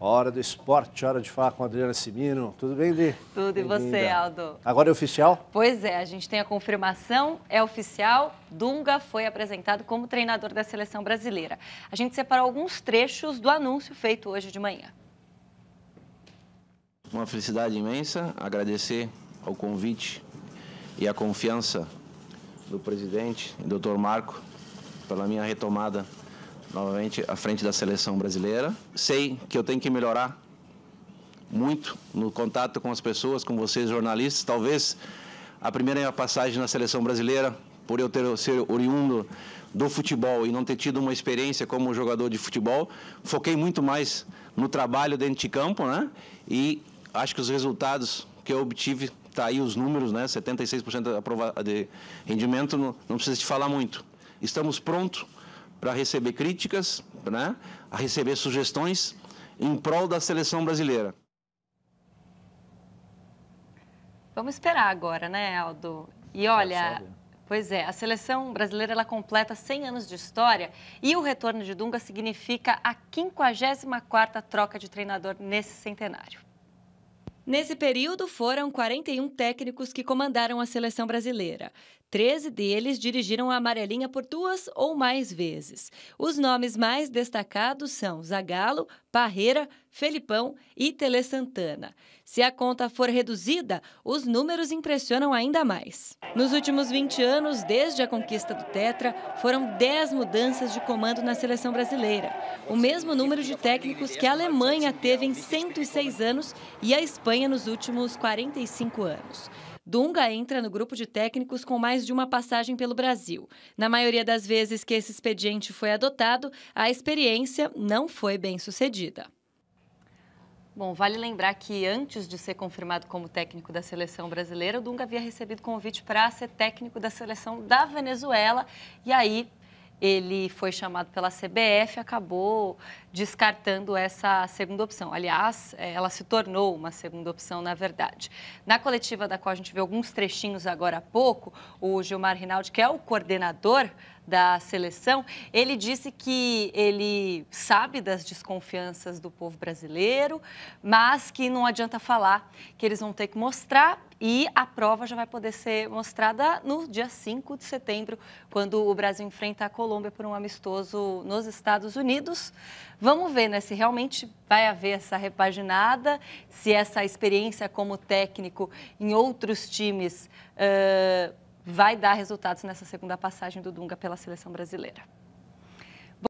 Hora do esporte, hora de falar com a Adriana Simino. Tudo bem, Di? Tudo, e você, Aldo? Agora é oficial? Pois é, a gente tem a confirmação, é oficial. Dunga foi apresentado como treinador da seleção brasileira. A gente separou alguns trechos do anúncio feito hoje de manhã. Uma felicidade imensa, agradecer ao convite e à confiança do presidente, Dr. Marco, pela minha retomada novamente à frente da seleção brasileira. Sei que eu tenho que melhorar muito no contato com as pessoas, com vocês jornalistas. Talvez a primeira minha passagem na seleção brasileira, por eu ter ser oriundo do futebol e não ter tido uma experiência como jogador de futebol, foquei muito mais no trabalho dentro de campo, né? E acho que os resultados que eu obtive tá aí os números, né? 76% de rendimento, não, não precisa te falar muito. Estamos prontos para receber críticas, né, a receber sugestões em prol da seleção brasileira. Vamos esperar agora, né, Aldo? E tá olha, pois é, a seleção brasileira ela completa 100 anos de história e o retorno de Dunga significa a 54ª troca de treinador nesse centenário. Nesse período, foram 41 técnicos que comandaram a seleção brasileira. 13 deles dirigiram a amarelinha por duas ou mais vezes. Os nomes mais destacados são Zagallo, Parreira, Felipão e Tele Santana. Se a conta for reduzida, os números impressionam ainda mais. Nos últimos 20 anos, desde a conquista do Tetra, foram 10 mudanças de comando na seleção brasileira. O mesmo número de técnicos que a Alemanha teve em 106 anos e a Espanha campanha nos últimos 45 anos. Dunga entra no grupo de técnicos com mais de uma passagem pelo Brasil. Na maioria das vezes que esse expediente foi adotado, a experiência não foi bem sucedida. Bom, vale lembrar que antes de ser confirmado como técnico da seleção brasileira, o Dunga havia recebido convite para ser técnico da seleção da Venezuela e aí ele foi chamado pela CBF, acabou descartando essa segunda opção. Aliás, é, ela se tornou uma segunda opção, na verdade. Na coletiva da qual a gente viu alguns trechinhos agora há pouco, o Gilmar Rinaldi, que é o coordenador da seleção, ele disse que ele sabe das desconfianças do povo brasileiro, mas que não adianta falar, que eles vão ter que mostrar e a prova já vai poder ser mostrada no dia 5 de setembro, quando o Brasil enfrenta a Colômbia por um amistoso nos Estados Unidos. Vamos ver né, se realmente vai haver essa repaginada, se essa experiência como técnico em outros times uh, vai dar resultados nessa segunda passagem do Dunga pela seleção brasileira.